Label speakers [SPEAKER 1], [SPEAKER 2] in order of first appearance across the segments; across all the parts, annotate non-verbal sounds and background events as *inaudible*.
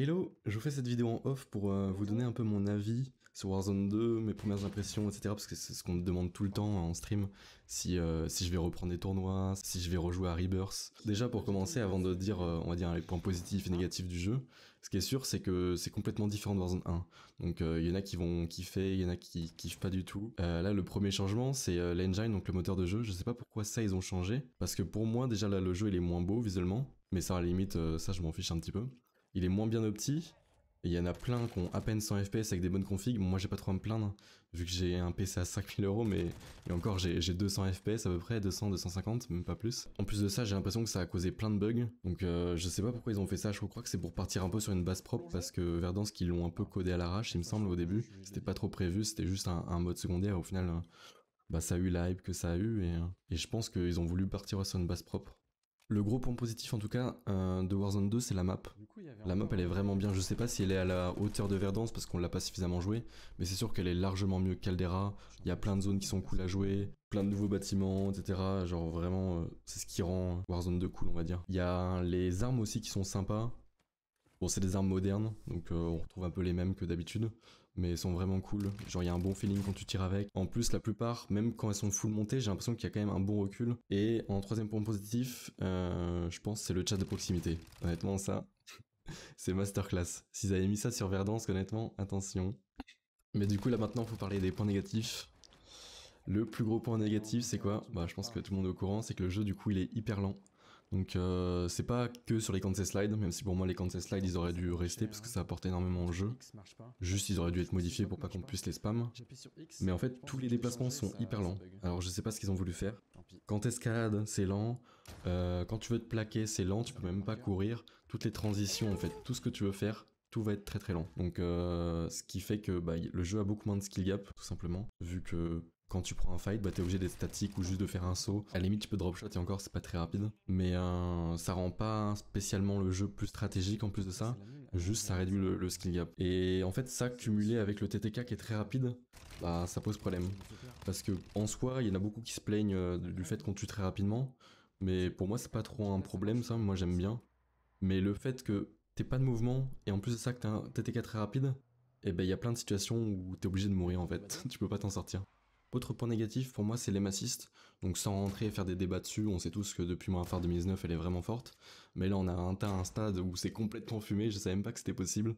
[SPEAKER 1] Hello, je vous fais cette vidéo en off pour euh, vous donner un peu mon avis sur Warzone 2, mes premières impressions, etc. Parce que c'est ce qu'on me demande tout le temps hein, en stream, si, euh, si je vais reprendre des tournois, si je vais rejouer à Rebirth. Déjà pour commencer, avant de dire, euh, on va dire les points positifs et négatifs du jeu, ce qui est sûr c'est que c'est complètement différent de Warzone 1. Donc il y en a qui vont kiffer, il y en a qui kiffent pas du tout. là le premier changement c'est l'engine, donc le moteur de jeu. Je sais pas pourquoi ça ils ont changé, parce que pour moi déjà là le jeu il est moins beau visuellement, mais ça à la limite ça je m'en fiche un petit peu il est moins bien opti. il y en a plein qui ont à peine 100 FPS avec des bonnes configs. moi, j'ai pas trop à me plaindre, hein, vu que j'ai un PC à 5000 euros, mais encore, j'ai 200 FPS à peu près, 200, 250, même pas plus. En plus de ça, j'ai l'impression que ça a causé plein de bugs. Donc, euh, je sais pas pourquoi ils ont fait ça. Je crois que c'est pour partir un peu sur une base propre, parce que Verdansk ils l'ont un peu codé à l'arrache, il me semble, au début. C'était pas trop prévu, c'était juste un, mode secondaire. Au final, euh, bah, ça a eu la hype que ça a eu, et, euh, et je pense qu'ils ont voulu partir sur une base propre. Le gros point positif en tout cas euh, de Warzone 2 c'est la map. la map elle est vraiment bien, je sais pas si elle est à la hauteur de Verdance parce qu'on l'a pas suffisamment joué, mais c'est sûr qu'elle est largement mieux que Caldera, il y a plein de zones qui sont cool à jouer, plein de nouveaux bâtiments, etc. Genre vraiment euh, c'est ce qui rend Warzone 2 cool on va dire. Il y a les armes aussi qui sont sympas, Bon, c'est des armes modernes, donc euh, on retrouve un peu les mêmes que d'habitude, mais elles sont vraiment cool. Genre, il y a un bon feeling quand tu tires avec. En plus, la plupart, même quand elles sont full montées, j'ai l'impression qu'il y a quand même un bon recul. Et en troisième point positif, euh, je pense c'est le chat de proximité. Honnêtement, ça, *laughs* c'est masterclass. S'ils avaient mis ça sur Verdance, honnêtement, attention. Mais du coup, là maintenant, il faut parler des points négatifs. Le plus gros point négatif, c'est quoi Bah, je pense que tout le monde est au courant, c'est que le jeu, du coup, il est hyper lent. Donc euh, c'est pas que sur les contest Slides, même si pour moi les contest Slides ils auraient dû rester parce que ça apporte énormément au jeu. Juste ils auraient dû être modifiés pour pas qu'on puisse les spam. Mais en fait tous les déplacements sont hyper lents. Alors je sais pas ce qu'ils ont voulu faire. Quand t'escalades c'est lent, euh, quand tu veux te plaquer c'est lent, tu peux même pas courir. Toutes les transitions en fait, tout ce que tu veux faire, tout va être très très lent. Donc euh, ce qui fait que bah, le jeu a beaucoup moins de skill gap, tout simplement, vu que quand tu prends un fight, bah t'es obligé d'être statique ou juste de faire un saut. À la limite, tu peux drop shot et encore, c'est pas très rapide. Mais euh, ça rend pas spécialement le jeu plus stratégique en plus de ça. Juste, ça réduit le, skill gap. Et en fait, ça cumulé avec le TTK qui est très rapide, bah ça pose problème. Parce que en soi, il y en a beaucoup qui se plaignent euh, du fait qu'on tue très rapidement. Mais pour moi, c'est pas trop un problème, ça. Moi, j'aime bien. Mais le fait que t'aies pas de mouvement et en plus de ça que t'as un TTK très rapide, et eh ben il y a plein de situations où t'es obligé de mourir en bah, fait. Bah, *laughs* bah. tu peux pas t'en sortir. Autre point négatif pour moi, c'est massistes. Donc sans rentrer et faire des débats dessus, on sait tous que depuis mon 2019, elle est vraiment forte. Mais là, on a atteint un stade où c'est complètement fumé, je savais même pas que c'était possible.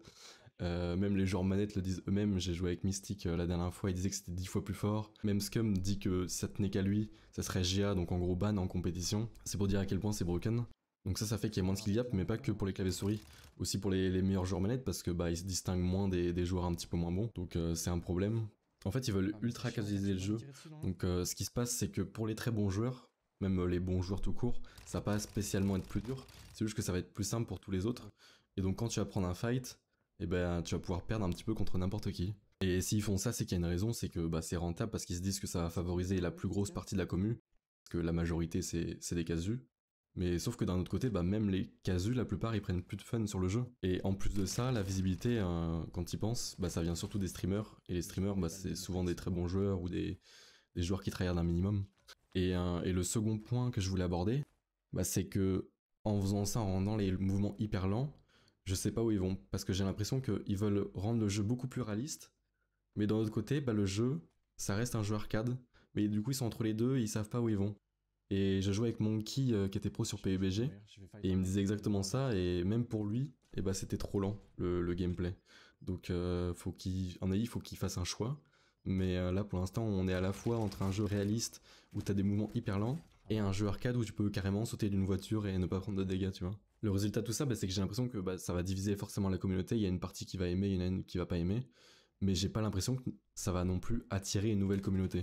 [SPEAKER 1] Euh, même les joueurs manettes le disent eux-mêmes, j'ai joué avec Mystique euh, la dernière fois, il disait que c'était 10 fois plus fort. Même Scum dit que si ça tenait qu'à lui, ça serait GA, donc en gros ban en compétition. C'est pour dire à quel point c'est broken. Donc ça, ça fait qu'il y a moins de skill gap, mais pas que pour les claviers souris, aussi pour les, meilleurs joueurs manettes, parce que bah ils se distinguent moins des, joueurs un petit peu moins bons, donc euh, c'est un problème. En fait, ils veulent ah, ultra casualiser le jeu. Donc, euh, ce qui se passe, c'est que pour les très bons joueurs, même euh, les bons joueurs tout court, ça va pas spécialement être plus dur. C'est juste que ça va être plus simple pour tous les autres. Et donc, quand tu vas prendre un fight, eh ben, tu vas pouvoir perdre un petit peu contre n'importe qui. Et s'ils font ça, c'est qu'il y a une raison, c'est que bah, c'est rentable parce qu'ils se disent que ça va favoriser la plus grosse partie de la commu. Parce que la majorité, c'est des casus. Mais sauf que d'un autre côté, bah, même les casus, la plupart, ils prennent plus de fun sur le jeu. Et en plus de ça, la visibilité, hein, quand ils pensent, bah, ça vient surtout des streamers. Et les streamers, bah, c'est souvent des très bons joueurs ou des, joueurs qui travaillent un minimum. Euh, et, le second point que je voulais aborder, bah, c'est que en faisant ça, en rendant les mouvements hyper lents, je sais pas où ils vont. Parce que j'ai l'impression qu'ils veulent rendre le jeu beaucoup plus réaliste. Mais d'un autre côté, le jeu, ça reste un jeu arcade. Mais du coup, ils sont entre les deux et ils savent pas où ils vont. Et je jouais avec Monkey euh, qui était pro sur PUBG, et il me disait exactement ça, et même pour lui, eh ben, c'était trop lent le, gameplay. Donc euh, faut qu'il, en AI, faut qu'il fasse un choix. Mais euh, là pour l'instant, on est à la fois entre un jeu réaliste où t'as des mouvements hyper lents, et un jeu arcade où tu peux carrément sauter d'une voiture et ne pas prendre de dégâts, tu vois. Le résultat de tout ça, bah, c'est que j'ai l'impression que bah, ça va diviser forcément la communauté. Il y a une partie qui va aimer, il y a une qui va pas aimer. Mais j'ai pas l'impression que ça va non plus attirer une nouvelle communauté.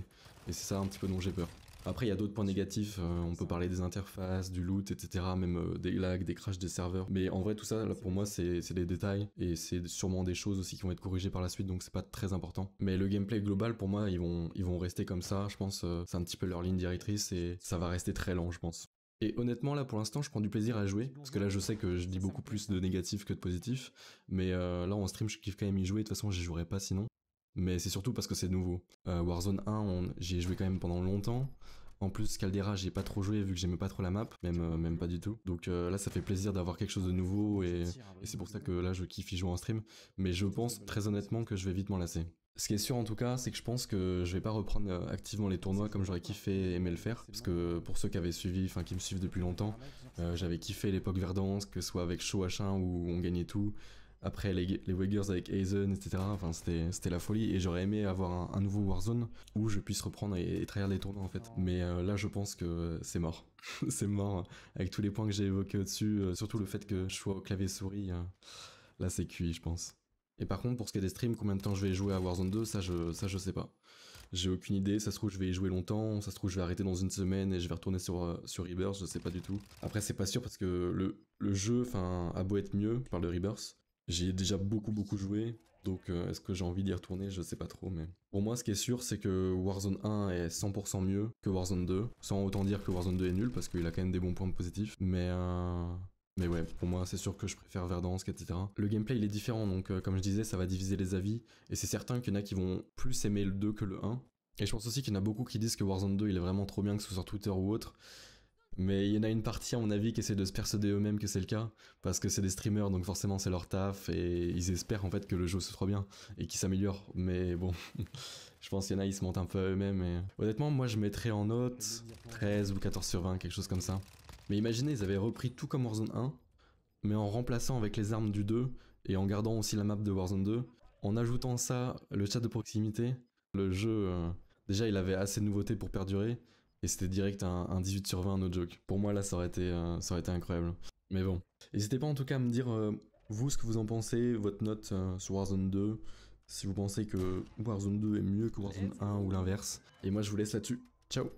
[SPEAKER 1] Et c'est ça un petit peu dont j'ai peur. Après, il y a d'autres points négatifs. Euh, on peut parler des interfaces, du loot, etc. Même euh, des lags, des crashs des serveurs. Mais en vrai, tout ça, pour moi, c'est des détails. Et c'est sûrement des choses aussi qui vont être corrigées par la suite. Donc, c'est pas très important. Mais le gameplay global, pour moi, ils vont, ils vont rester comme ça. Je pense euh, c'est un petit peu leur ligne directrice et ça va rester très lent, je pense. Et honnêtement, là pour l'instant, je prends du plaisir à jouer, parce que là je sais que je dis beaucoup plus de négatifs que de positifs, mais là en stream, je kiffe quand même y jouer, de toute façon, j'y jouerai pas sinon mais c'est surtout parce que c'est nouveau. Euh, Warzone 1, j'y ai joué quand même pendant longtemps. En plus, Caldera, j'ai pas trop joué vu que j'aimais pas trop la map, même, euh, même pas du tout. Donc euh, là, ça fait plaisir d'avoir quelque chose de nouveau et, c'est pour ça que là, je kiffe jouer en stream. Mais je pense très honnêtement que je vais vite m'en lasser. Ce qui est sûr en tout cas, c'est que je pense que je vais pas reprendre activement les tournois comme j'aurais kiffé et aimé le faire, parce que pour ceux qui avaient suivi, enfin qui me suivent depuis longtemps, j'avais kiffé l'époque Verdansk, que ce soit avec Show H1 où on gagnait tout, après, les, les Wiggers avec Hazen, etc. Enfin, c'était la folie. Et j'aurais aimé avoir un, nouveau Warzone où je puisse reprendre et, trahir les tournois, en fait. Mais euh, là, je pense que c'est mort. *laughs* c'est mort. Avec tous les points que j'ai évoqués au-dessus, euh, surtout le fait que je sois au clavier-souris, euh, là, c'est cuit, je pense. Et par contre, pour ce qui est des streams, combien de temps je vais jouer à Warzone 2, ça je, ça, je sais pas. J'ai aucune idée, ça se trouve je vais y jouer longtemps, ça se trouve je vais arrêter dans une semaine et je vais retourner sur, sur Rebirth, je sais pas du tout. Après c'est pas sûr parce que le, le jeu, enfin, a beau être mieux, par le Rebirth, j'ai ai déjà beaucoup beaucoup joué, donc euh, est-ce que j'ai envie d'y retourner Je sais pas trop, mais... Pour moi, ce qui est sûr, c'est que Warzone 1 est 100% mieux que Warzone 2, sans autant dire que Warzone 2 est nul, parce qu'il a quand même des bons points positifs, mais... Euh, mais ouais, pour moi, c'est sûr que je préfère Verdansk, etc. Le gameplay, il est différent, donc euh, comme je disais, ça va diviser les avis, et c'est certain qu'il y en a qui vont plus aimer le 2 que le 1, et je pense aussi qu'il y en a beaucoup qui disent que Warzone 2 il est vraiment trop bien que ce soit sur Twitter ou autre. Mais il y en a une partie, à mon avis, qui essaie de se persuader eux-mêmes que c'est le cas, parce que c'est des streamers, donc forcément c'est leur taf, et ils espèrent en fait que le jeu se trouve bien, et qu'il s'améliore. Mais bon, *laughs* je pense qu'il y en a, ils se mentent un peu à eux-mêmes. Et... Honnêtement, moi je mettrais en note 13 ou 14 sur 20, quelque chose comme ça. Mais imaginez, ils avaient repris tout comme Warzone 1, mais en remplaçant avec les armes du 2, et en gardant aussi la map de Warzone 2, en ajoutant ça, le chat de proximité, le jeu, euh, déjà il avait assez de nouveautés pour perdurer, et c'était direct un, 18 sur 20, no joke. Pour moi, là, ça aurait été, euh, ça aurait été incroyable. Mais bon. N'hésitez pas en tout cas à me dire, euh, vous, ce que vous en pensez, votre note euh, sur Warzone 2. Si vous pensez que Warzone 2 est mieux que Warzone 1 ou l'inverse. Et moi, je vous laisse là-dessus. Ciao